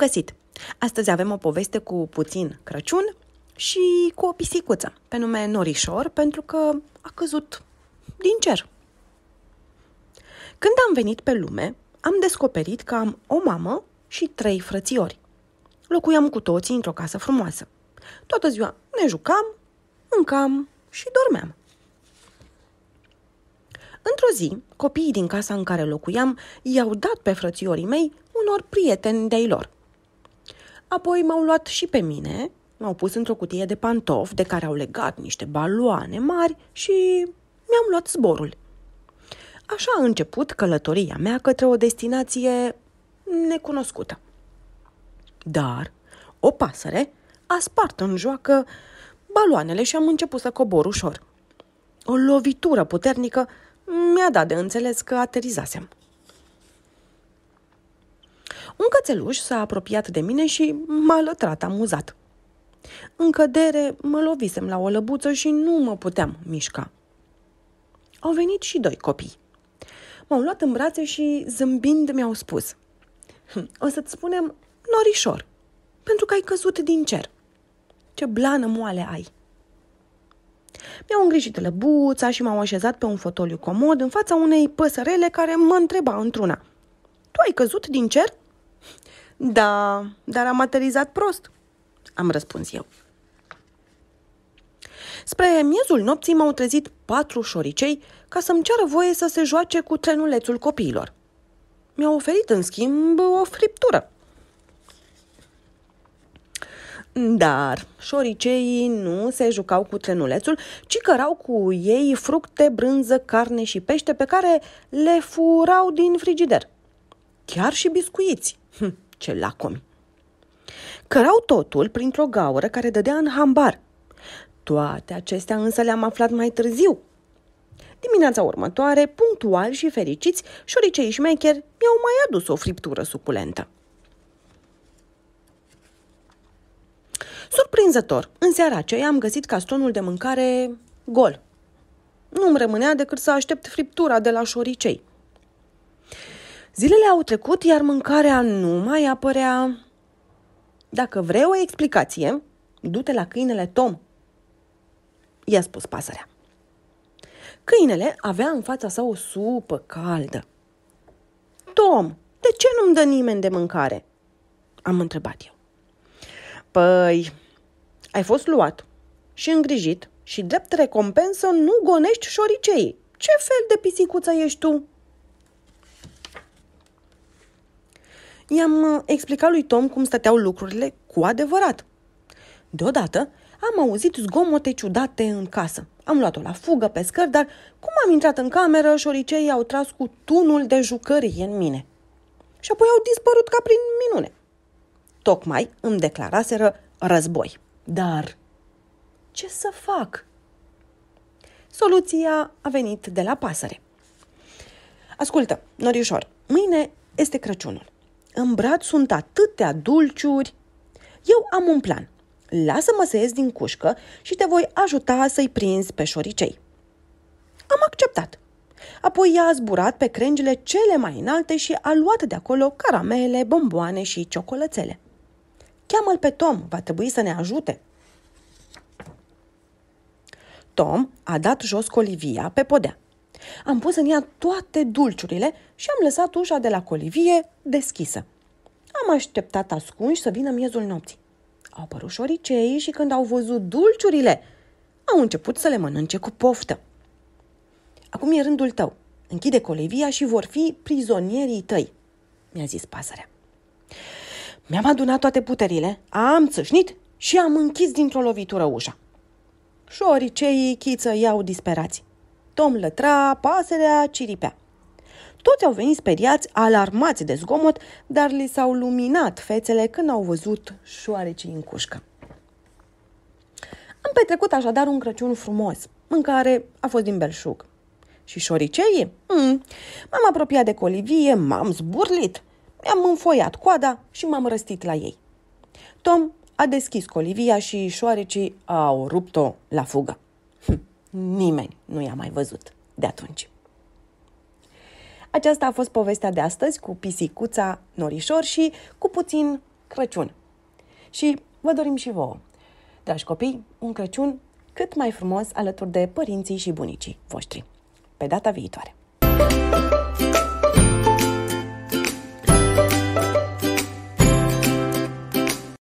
găsit! Astăzi avem o poveste cu puțin Crăciun și cu o pisicuță, pe nume Norișor, pentru că a căzut din cer. Când am venit pe lume, am descoperit că am o mamă și trei frățiori. Locuiam cu toții într-o casă frumoasă. Toată ziua ne jucam, mâncam și dormeam. Într-o zi, copiii din casa în care locuiam i-au dat pe frățiorii mei unor prieteni de-ai lor – Apoi m-au luat și pe mine, m-au pus într-o cutie de pantofi de care au legat niște baloane mari și mi-am luat zborul. Așa a început călătoria mea către o destinație necunoscută. Dar o pasăre a spart în joacă baloanele și am început să cobor ușor. O lovitură puternică mi-a dat de înțeles că aterizasem. Un cățeluș s-a apropiat de mine și m-a lătrat amuzat. În cădere mă lovisem la o lăbuță și nu mă puteam mișca. Au venit și doi copii. M-au luat în brațe și zâmbind mi-au spus hm, O să-ți spunem norișor, pentru că ai căzut din cer. Ce blană moale ai! Mi-au îngrijit lăbuța și m-au așezat pe un fotoliu comod în fața unei păsărele care mă întreba într-una. Tu ai căzut din cer? Da, dar am aterizat prost, am răspuns eu. Spre miezul nopții m-au trezit patru șoricei ca să-mi ceară voie să se joace cu trenulețul copiilor. Mi-au oferit, în schimb, o friptură. Dar șoriceii nu se jucau cu trenulețul, ci cărau cu ei fructe, brânză, carne și pește pe care le furau din frigider – chiar și biscuiți. Hm, ce lacomi! Cărau totul printr-o gaură care dădea în hambar. Toate acestea însă le-am aflat mai târziu. Dimineața următoare, punctual și fericiți, șoricei șmecher mi-au mai adus o friptură suculentă. Surprinzător, în seara aceea am găsit castonul de mâncare gol. Nu-mi rămânea decât să aștept friptura de la șoricei. Zilele au trecut, iar mâncarea nu mai apărea. Dacă vrei o explicație, du-te la câinele Tom, i-a spus pasărea. Câinele avea în fața sa o supă caldă. Tom, de ce nu-mi dă nimeni de mâncare? Am întrebat eu. Păi, ai fost luat și îngrijit și drept recompensă nu gonești șoriceii. Ce fel de pisicuță ești tu? I-am uh, explicat lui Tom cum stăteau lucrurile cu adevărat. Deodată am auzit zgomote ciudate în casă. Am luat-o la fugă pe scări, dar cum am intrat în cameră, șoriceii au tras cu tunul de jucării în mine. Și apoi au dispărut ca prin minune. Tocmai îmi declaraseră război. Dar ce să fac? Soluția a venit de la pasăre. Ascultă, Norișor, mâine este Crăciunul. În brad sunt atâtea dulciuri. Eu am un plan. Lasă-mă să ies din cușcă și te voi ajuta să-i prinzi pe șoricei. Am acceptat. Apoi ea a zburat pe crengile cele mai înalte și a luat de acolo caramele, bomboane și ciocolățele. Cheamă-l pe Tom, va trebui să ne ajute. Tom a dat jos colivia pe podea am pus în ea toate dulciurile și am lăsat ușa de la colivie deschisă. Am așteptat ascunși să vină miezul nopții. Au apărut șoricei și când au văzut dulciurile, au început să le mănânce cu poftă. Acum e rândul tău. Închide colivia și vor fi prizonierii tăi, mi-a zis pasărea. Mi-am adunat toate puterile, am țâșnit și am închis dintr-o lovitură ușa. Șoriceii chiță iau disperați. Tom lătra, pasărea ciripea. Toți au venit speriați, alarmați de zgomot, dar li s-au luminat fețele când au văzut șoarecii în cușcă. Am petrecut așadar un Crăciun frumos, în care a fost din belșug. Și șoriceii? Mm. M-am apropiat de colivie, m-am zburlit, mi-am înfoiat coada și m-am răstit la ei. Tom a deschis colivia și șoarecii au rupt-o la fugă. Nimeni nu i-a mai văzut de atunci. Aceasta a fost povestea de astăzi cu pisicuța Norișor și cu puțin Crăciun. Și vă dorim și vouă, dragi copii, un Crăciun cât mai frumos alături de părinții și bunicii voștri. Pe data viitoare! thank you